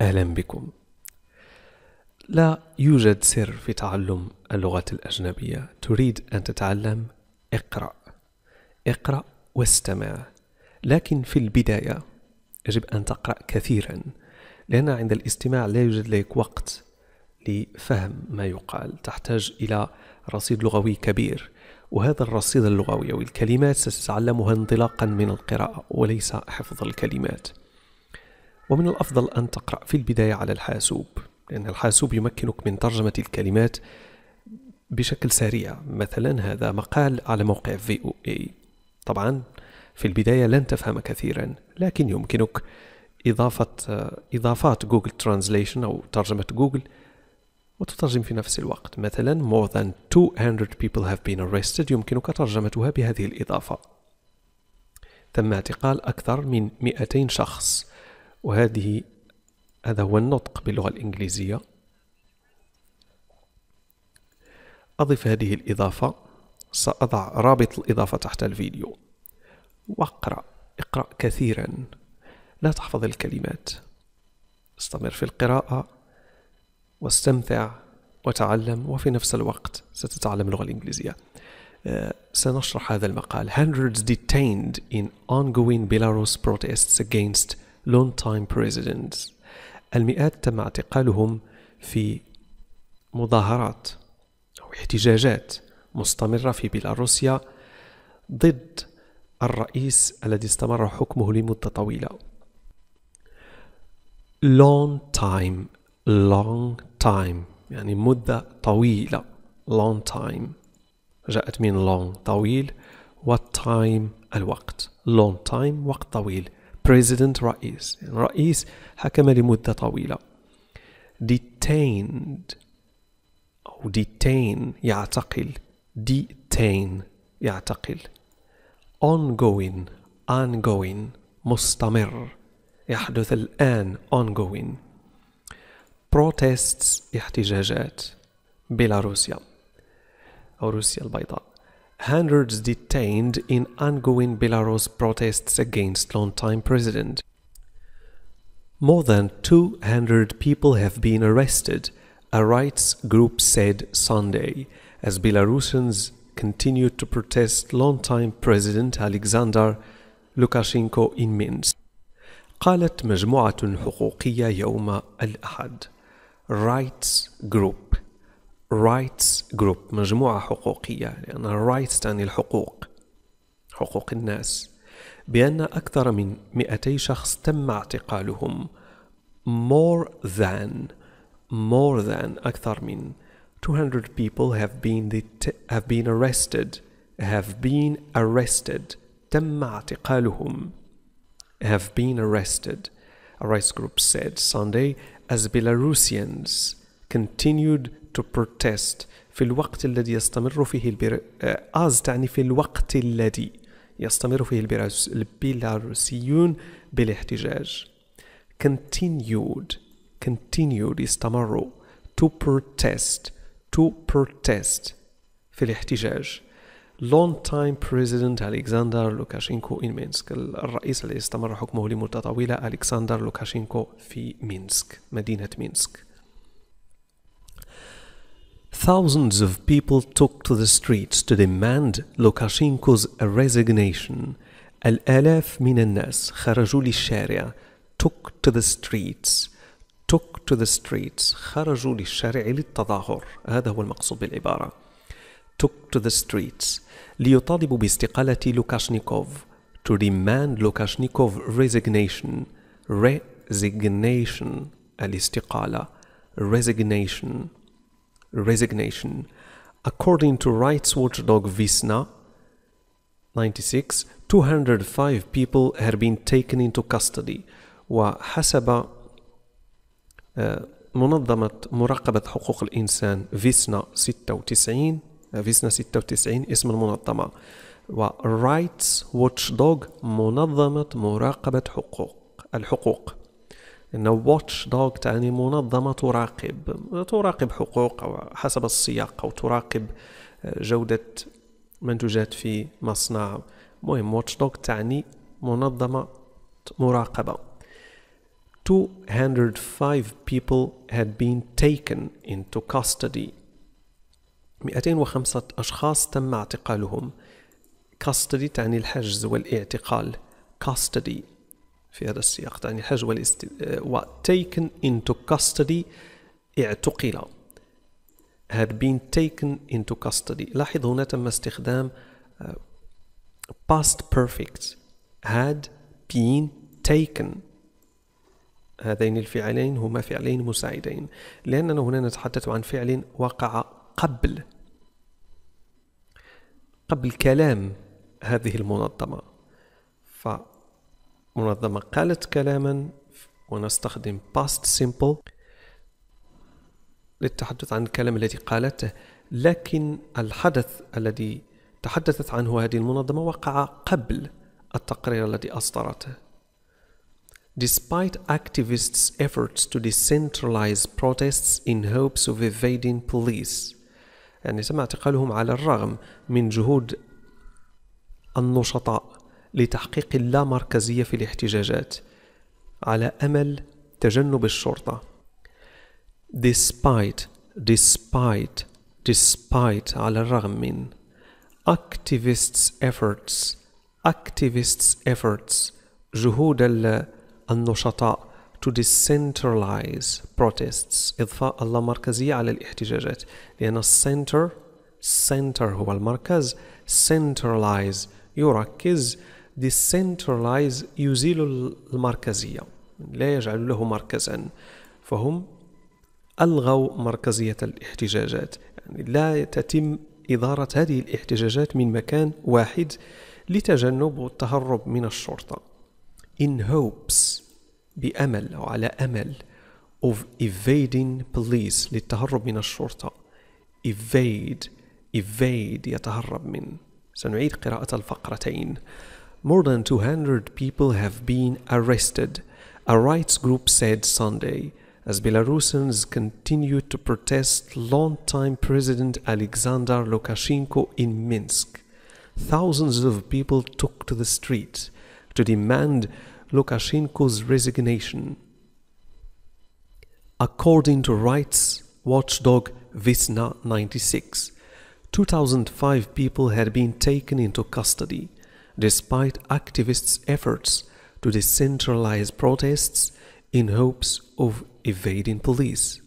أهلا بكم لا يوجد سر في تعلم اللغة الأجنبية تريد أن تتعلم اقرأ اقرأ واستمع لكن في البداية يجب أن تقرأ كثيرا لأن عند الاستماع لا يوجد لك وقت لفهم ما يقال تحتاج إلى رصيد لغوي كبير وهذا الرصيد اللغوي والكلمات ستتعلمها انطلاقا من القراءة وليس حفظ الكلمات ومن الأفضل أن تقرأ في البداية على الحاسوب لأن الحاسوب يمكنك من ترجمة الكلمات بشكل سريع مثلا هذا مقال على موقع VOA اي طبعا في البداية لن تفهم كثيرا لكن يمكنك إضافة إضافات جوجل ترانزليشن أو ترجمة جوجل وتترجم في نفس الوقت مثلا more than 200 people have been arrested يمكنك ترجمتها بهذه الإضافة تم اعتقال أكثر من 200 شخص وهذه هذا هو النطق باللغة الإنجليزية أضف هذه الإضافة سأضع رابط الإضافة تحت الفيديو واقرأ اقرأ كثيرا لا تحفظ الكلمات استمر في القراءة واستمتع وتعلم وفي نفس الوقت ستتعلم اللغة الإنجليزية آه، سنشرح هذا المقال Hundreds detained in ongoing Belarus protests against long time presidents المئات تم اعتقالهم في مظاهرات أو احتجاجات مستمرة في بيلاروسيا ضد الرئيس الذي استمر حكمه لمدة طويلة long time long time يعني مدة طويلة long time جاءت من long طويل والتايم الوقت long time وقت طويل president رئيس رئيس حكم لمدة طويلة detained أو detain يعتقل detain يعتقل ongoing ongoing مستمر يحدث الآن ongoing protests احتجاجات بيلاروسيا أو روسيا البيضاء hundreds detained in ongoing Belarus protests against longtime president. More than 200 people have been arrested, a rights group said Sunday, as Belarusians continue to protest longtime President Alexander Lukashenko in Minsk. قالت مجموعة حقوقية يوم الأحد Rights Group رايتس جروب مجموعة حقوقية لأن الرايتس تعني الحقوق حقوق الناس بأن أكثر من 200 شخص تم اعتقالهم more than more than أكثر من 200 people have been have been arrested have been arrested تم اعتقالهم have been arrested a rights group said Sunday as Belarusians continued to protest في الوقت الذي يستمر فيه البر... آه، از تعني في الوقت الذي يستمر فيه البيلاروسيون بالاحتجاج continued continued استمروا to protest to protest في الاحتجاج long time president Alexander لوكاشينكو in Minsk الرئيس الذي استمر حكمه لمدة طويلة Alexander لوكاشينكو في مينسك مدينة مينسك Thousands of people took to the streets to demand Lukashenko's resignation. Al الآلاف من الناس خرجوا sharia took to the streets took to the streets li خرجوا للشارع للتظاهر هذا هو المقصود بالعبارة took to the streets ليطالبوا باستقالة لوكاشنيكوف to demand Lukashenkov resignation resignation الاستقالة resignation resignation. According to rights watchdog Visna, 96, 205 people had been taken into custody وحسب منظمة مراقبة حقوق الإنسان فيسنا 96 فيسنا 96 اسم المنظمة و Rights Watchdog منظمة مراقبة حقوق الحقوق أن واتش دوغ تعني منظمة تراقب تراقب حقوق أو حسب السياق أو تراقب آه، جودة منتجات في مصنع مهم واتش دوغ تعني منظمة مراقبة 205 people had been taken into custody 205 أشخاص تم اعتقالهم custody تعني الحجز والاعتقال custody في هذا السياق تعني الحج والاست و taken into custody اعتقل had been taken into custody لاحظ هنا تم استخدام آه، past perfect had been taken هذين الفعلين هما فعلين مساعدين لأننا هنا نتحدث عن فعل وقع قبل قبل كلام هذه المنظمة ف منظمة قالت كلاما ونستخدم past simple للتحدث عن الكلام الذي قالته لكن الحدث الذي تحدثت عنه هذه المنظمة وقع قبل التقرير الذي أصدرته Despite activists' efforts to decentralize protests in hopes of evading police يعني تم اعتقالهم على الرغم من جهود النشطاء لتحقيق اللامركزية في الاحتجاجات على أمل تجنب الشرطة despite despite despite على الرغم من activists efforts activists efforts جهود النشطاء to decentralize protests إضفاء اللامركزية على الاحتجاجات لأن center center هو المركز centralize يركز decentralize يزيل المركزية لا يجعل له مركزا فهم ألغوا مركزية الاحتجاجات يعني لا تتم إدارة هذه الاحتجاجات من مكان واحد لتجنب التهرب من الشرطة in hopes بأمل أو على أمل of evading police للتهرب من الشرطة evade evade يتهرب من سنعيد قراءة الفقرتين More than 200 people have been arrested, a rights group said Sunday, as Belarusians continue to protest longtime President Alexander Lukashenko in Minsk. Thousands of people took to the street to demand Lukashenko's resignation. According to rights watchdog Visna 96, 2005 people had been taken into custody despite activists' efforts to decentralize protests in hopes of evading police.